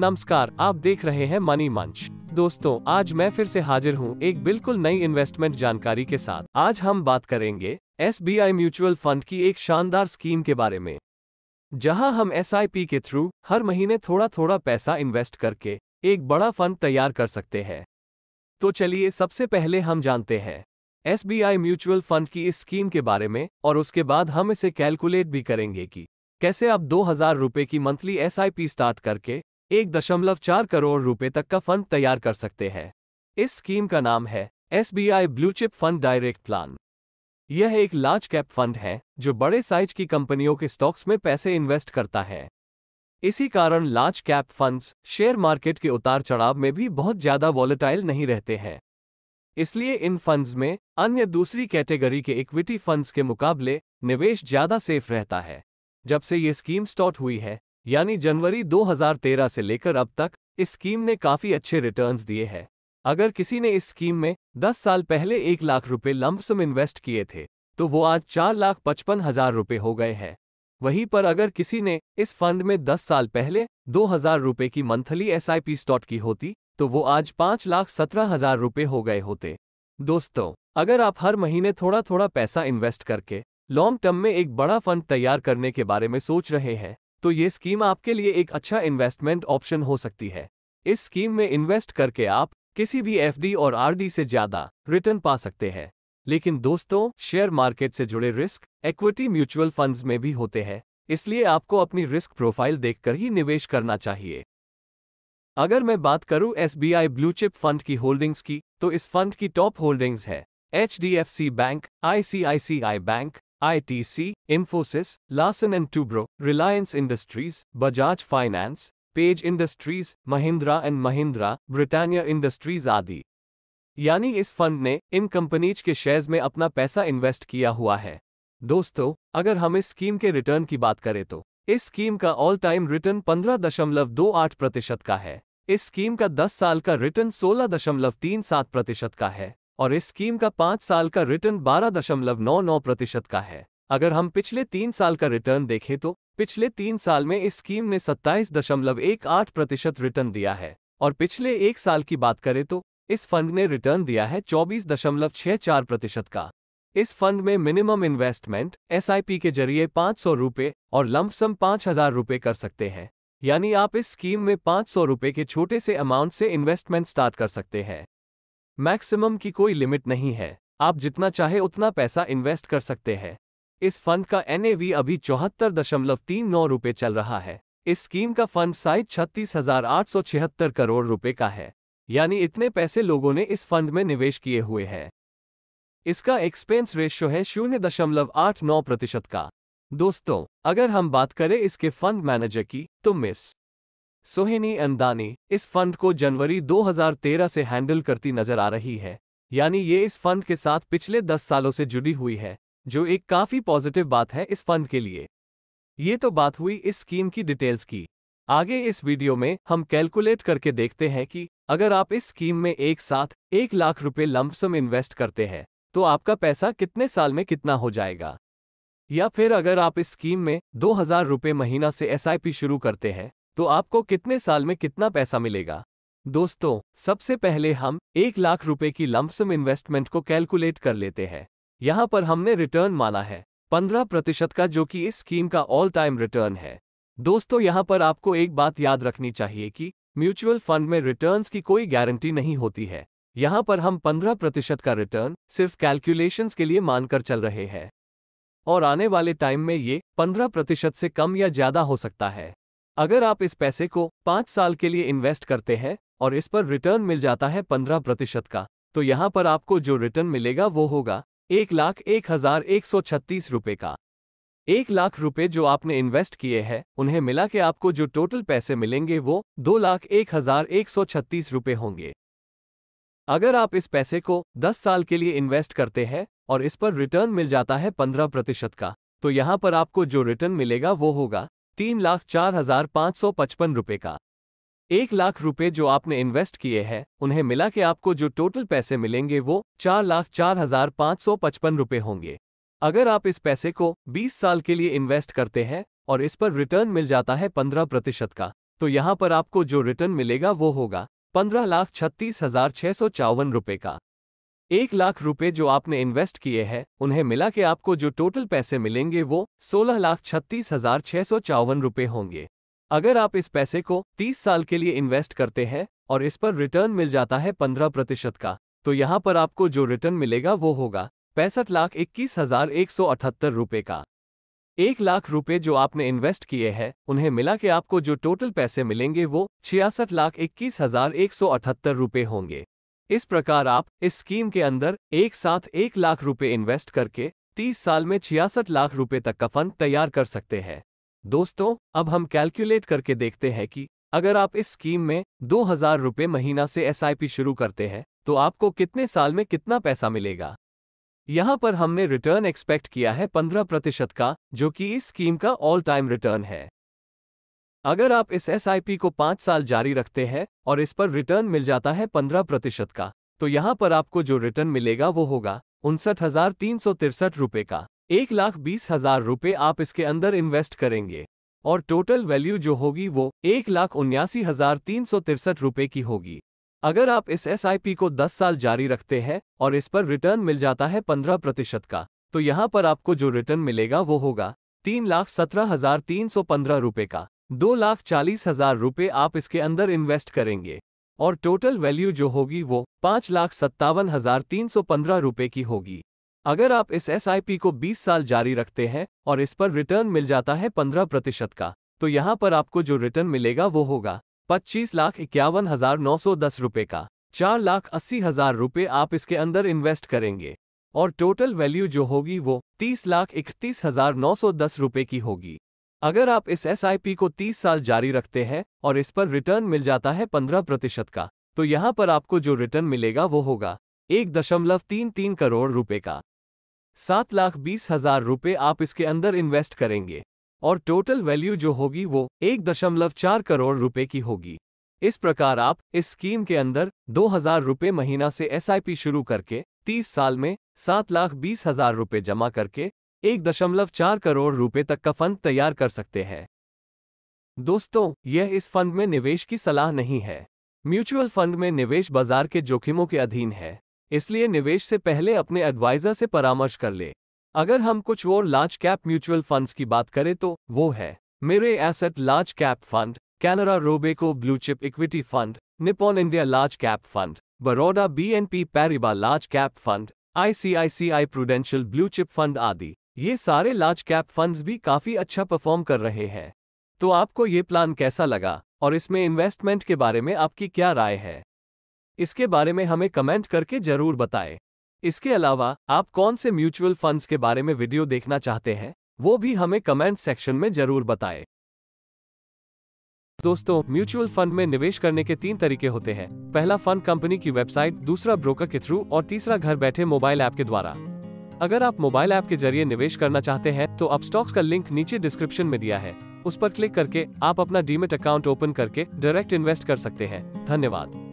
नमस्कार आप देख रहे हैं मनी मंच दोस्तों आज मैं फिर से हाजिर हूँ एक बिल्कुल नई इन्वेस्टमेंट जानकारी के साथ आज हम बात करेंगे S B I mutual fund की एक शानदार स्कीम के बारे में जहां हम एस आई पी के थ्रू हर महीने थोड़ा थोड़ा पैसा इन्वेस्ट करके एक बड़ा फंड तैयार कर सकते हैं तो चलिए सबसे पहले हम जानते हैं S B I mutual fund की इस स्कीम के बारे में और उसके बाद हम इसे कैलकुलेट भी करेंगे कि कैसे आप दो हजार रुपये की मंथली एस स्टार्ट करके एक दशमलव चार करोड़ रुपए तक का फंड तैयार कर सकते हैं इस स्कीम का नाम है S B I blue chip fund direct plan यह एक लार्ज कैप फंड है जो बड़े साइज की कंपनियों के स्टॉक्स में पैसे इन्वेस्ट करता है इसी कारण large cap funds share market के उतार चढ़ाव में भी बहुत ज्यादा वॉलेटाइल नहीं रहते हैं इसलिए इन फंड्स में अन्य दूसरी कैटेगरी के इक्विटी फंड्स के मुकाबले निवेश ज्यादा सेफ रहता है जब से ये स्कीम स्टार्ट हुई है यानी जनवरी 2013 से लेकर अब तक इस स्कीम ने काफी अच्छे रिटर्न्स दिए हैं अगर किसी ने इस स्कीम में 10 साल पहले एक लाख रुपए लंबसम इन्वेस्ट किए थे तो वो आज चार लाख पचपन हजार रुपये हो गए हैं वहीं पर अगर किसी ने इस फंड में 10 साल पहले दो हजार रुपये की मंथली एस आई स्टॉट की होती तो वो आज पाँच लाख सत्रह हजार रुपये हो गए होते दोस्तों अगर आप हर महीने थोड़ा थोड़ा पैसा इन्वेस्ट करके लॉन्ग टर्म में एक बड़ा फंड तैयार करने के बारे में सोच रहे हैं तो ये स्कीम आपके लिए एक अच्छा इन्वेस्टमेंट ऑप्शन हो सकती है इस स्कीम में इन्वेस्ट करके आप किसी भी एफ और आर से ज्यादा रिटर्न पा सकते हैं लेकिन दोस्तों शेयर मार्केट से जुड़े रिस्क इक्विटी म्यूचुअल फंड्स में भी होते हैं इसलिए आपको अपनी रिस्क प्रोफाइल देखकर ही निवेश करना चाहिए अगर मैं बात करूं S B I blue chip fund की होल्डिंग्स की तो इस फंड की टॉप होल्डिंग्स है H D F C bank I C I C I bank ITC, Infosys, Larsen Toubro, Reliance Industries, Bajaj Finance, Page Industries, Mahindra Mahindra, Britannia Industries आदि यानी इस fund ने इन कंपनीज के शेयर्स में अपना पैसा इन्वेस्ट किया हुआ है दोस्तों अगर हम इस स्कीम के रिटर्न की बात करें तो इस स्कीम का ऑल टाइम रिटर्न 15.28 प्रतिशत का है इस स्कीम का 10 साल का रिटर्न 16.37 प्रतिशत का है और इस स्कीम का पाँच साल का रिटर्न बारह दशमलव नौ नौ प्रतिशत का है अगर हम पिछले तीन साल का रिटर्न देखें तो पिछले तीन साल में इस स्कीम ने सत्ताईस दशमलव एक आठ प्रतिशत रिटर्न दिया है और पिछले एक साल की बात करें तो इस फंड ने रिटर्न दिया है चौबीस दशमलव छह चार प्रतिशत का इस फंड में मिनिमम इन्वेस्टमेंट एस के जरिए पाँच सौ रुपये और लम्पसम पाँच हजार रुपये कर सकते हैं यानी आप इस स्कीम में पाँच सौ रुपये के छोटे से अमाउंट से इन्वेस्टमेंट स्टार्ट कर सकते हैं मैक्सिमम की कोई लिमिट नहीं है आप जितना चाहे उतना पैसा इन्वेस्ट कर सकते हैं इस फंड का एन अभी चौहत्तर दशमलव तीन नौ रुपये चल रहा है इस स्कीम का फंड साइज छत्तीस हजार आठ सौ छिहत्तर करोड़ रुपए का है यानी इतने पैसे लोगों ने इस फंड में निवेश किए हुए हैं इसका एक्सपेंस रेशियो है शून्य दशमलव आठ नौ प्रतिशत का दोस्तों अगर हम बात करें इसके फंड मैनेजर की तो मिस सोहेनी अंदानी इस फंड को जनवरी 2013 से हैंडल करती नजर आ रही है यानी ये इस फंड के साथ पिछले 10 सालों से जुड़ी हुई है जो एक काफी पॉजिटिव बात है इस फंड के लिए ये तो बात हुई इस स्कीम की डिटेल्स की आगे इस वीडियो में हम कैलकुलेट करके देखते हैं कि अगर आप इस स्कीम में एक साथ एक लाख रुपए लंपसम इन्वेस्ट करते हैं तो आपका पैसा कितने साल में कितना हो जाएगा या फिर अगर आप इस स्कीम में दो हजार रुपये महीना से एस शुरू करते हैं तो आपको कितने साल में कितना पैसा मिलेगा दोस्तों सबसे पहले हम एक लाख रुपए की लम्पसम इन्वेस्टमेंट को कैलकुलेट कर लेते हैं यहाँ पर हमने रिटर्न माना है पंद्रह प्रतिशत का जो कि इस स्कीम का ऑल टाइम रिटर्न है दोस्तों यहाँ पर आपको एक बात याद रखनी चाहिए कि म्यूचुअल फंड में रिटर्न्स की कोई गारंटी नहीं होती है यहाँ पर हम 15 प्रतिशत का रिटर्न सिर्फ कैलकुलेशंस के लिए मानकर चल रहे हैं और आने वाले टाइम में ये 15 प्रतिशत से कम या ज्यादा हो सकता है अगर आप इस पैसे को पाँच साल के लिए इन्वेस्ट करते हैं और इस पर रिटर्न मिल जाता है पंद्रह प्रतिशत का तो यहाँ पर आपको जो रिटर्न मिलेगा वो होगा एक लाख एक हजार एक सौ छत्तीस रुपये का एक लाख रुपए जो आपने इन्वेस्ट किए हैं उन्हें मिला के आपको जो टोटल पैसे मिलेंगे वो दो लाख एक हजार एक सौ छत्तीस रुपये होंगे अगर आप इस पैसे को दस साल के लिए इन्वेस्ट करते हैं और इस पर रिटर्न मिल जाता है पंद्रह प्रतिशत का तो यहाँ पर आपको जो रिटर्न मिलेगा वो होगा तीन लाख चार हजार पाँच सौ पचपन रुपये का एक लाख रुपए जो आपने इन्वेस्ट किए हैं उन्हें मिला के आपको जो टोटल पैसे मिलेंगे वो चार लाख चार हजार पाँच सौ पचपन रुपये होंगे अगर आप इस पैसे को 20 साल के लिए इन्वेस्ट करते हैं और इस पर रिटर्न मिल जाता है 15 प्रतिशत का तो यहाँ पर आपको जो रिटर्न मिलेगा वो होगा पंद्रह लाख छत्तीस हजार छह सौ चौवन रुपये का एक लाख रुपए जो आपने इन्वेस्ट किए हैं उन्हें मिला के आपको जो टोटल पैसे मिलेंगे वो सोलह लाख छत्तीस हजार छह सौ चौवन रुपये होंगे अगर आप इस पैसे को 30 साल के लिए इन्वेस्ट करते हैं और इस पर रिटर्न मिल जाता है 15 प्रतिशत का तो यहाँ पर आपको जो रिटर्न मिलेगा वो होगा पैंसठ लाख इक्कीस हजार एक सौ अठहत्तर रुपये का एक लाख रुपए जो आपने इन्वेस्ट किए हैं उन्हें मिला के आपको जो टोटल पैसे मिलेंगे वो छियासठ लाख इक्कीस हजार एक सौ अठहत्तर रुपये होंगे इस प्रकार आप इस स्कीम के अंदर एक साथ एक लाख रुपए इन्वेस्ट करके 30 साल में छियासठ लाख रुपए तक का फंड तैयार कर सकते हैं दोस्तों अब हम कैलकुलेट करके देखते हैं कि अगर आप इस स्कीम में दो हजार रुपये महीना से एस शुरू करते हैं तो आपको कितने साल में कितना पैसा मिलेगा यहाँ पर हमने रिटर्न एक्सपेक्ट किया है 15 प्रतिशत का जो कि इस स्कीम का ऑल टाइम रिटर्न है अगर आप इस एस को पाँच साल जारी रखते हैं और इस पर रिटर्न मिल जाता है पंद्रह प्रतिशत का तो यहाँ पर आपको जो रिटर्न मिलेगा वो होगा उनसठ हजार तीन सौ तिरसठ रुपये का एक लाख बीस हजार रुपये आप इसके अंदर इन्वेस्ट करेंगे और टोटल वैल्यू जो होगी वो एक लाख उन्यासी हजार तीन सौ तिरसठ रुपये की होगी अगर आप इस एस को दस साल जारी रखते हैं और इस पर रिटर्न मिल जाता है पंद्रह प्रतिशत का तो यहाँ पर आपको जो रिटर्न मिलेगा वो होगा तीन लाख सत्रह हजार तीन सौ पंद्रह रुपये का दो लाख चालीस हजार रुपये आप इसके अंदर इन्वेस्ट करेंगे और टोटल वैल्यू जो होगी वो पाँच लाख सत्तावन हजार तीन सौ पंद्रह रुपये की होगी अगर आप इस एस को 20 साल जारी रखते हैं और इस पर रिटर्न मिल जाता है 15 प्रतिशत का तो यहाँ पर आपको जो रिटर्न मिलेगा वो होगा पच्चीस लाख इक्यावन हजार नौ सौ दस रुपये का चार लाख अस्सी हजार रुपये आप इसके अंदर इन्वेस्ट करेंगे और टोटल वैल्यू जो होगी वो तीस लाख इकतीस हजार नौ सौ दस रुपये की होगी अगर आप इस एस को 30 साल जारी रखते हैं और इस पर रिटर्न मिल जाता है 15 प्रतिशत का तो यहाँ पर आपको जो रिटर्न मिलेगा वो होगा एक दशमलव तीन तीन करोड़ रुपए का सात लाख बीस हजार रुपये आप इसके अंदर इन्वेस्ट करेंगे और टोटल वैल्यू जो होगी वो एक दशमलव चार करोड़ रुपए की होगी इस प्रकार आप इस स्कीम के अंदर दो हजार रुपये महीना से एस शुरू करके तीस साल में सात लाख बीस हजार रुपये जमा करके एक दशमलव चार करोड़ रुपए तक का फंड तैयार कर सकते हैं दोस्तों यह इस फंड में निवेश की सलाह नहीं है म्यूचुअल फंड में निवेश बाजार के जोखिमों के अधीन है इसलिए निवेश से पहले अपने एडवाइजर से परामर्श कर ले अगर हम कुछ और लार्ज कैप म्यूचुअल फंड्स की बात करें तो वो है Mirae asset large cap fund Canara Robeco blue chip equity fund Nippon India large cap fund Baroda BNP Paribas large cap fund ICICI Prudential blue chip fund आदि ये सारे लार्ज कैप फंड्स भी काफ़ी अच्छा परफॉर्म कर रहे हैं तो आपको ये प्लान कैसा लगा और इसमें इन्वेस्टमेंट के बारे में आपकी क्या राय है इसके बारे में हमें कमेंट करके जरूर बताएं। इसके अलावा आप कौन से म्यूचुअल फंड्स के बारे में वीडियो देखना चाहते हैं वो भी हमें कमेंट सेक्शन में जरूर बताएं। दोस्तों म्यूचुअल फंड में निवेश करने के तीन तरीके होते हैं पहला फंड कंपनी की वेबसाइट दूसरा ब्रोकर के थ्रू और तीसरा घर बैठे मोबाइल ऐप के द्वारा अगर आप मोबाइल ऐप के जरिए निवेश करना चाहते हैं तो अब स्टॉक्स का लिंक नीचे डिस्क्रिप्शन में दिया है उस पर क्लिक करके आप अपना डीमेट अकाउंट ओपन करके डायरेक्ट इन्वेस्ट कर सकते हैं धन्यवाद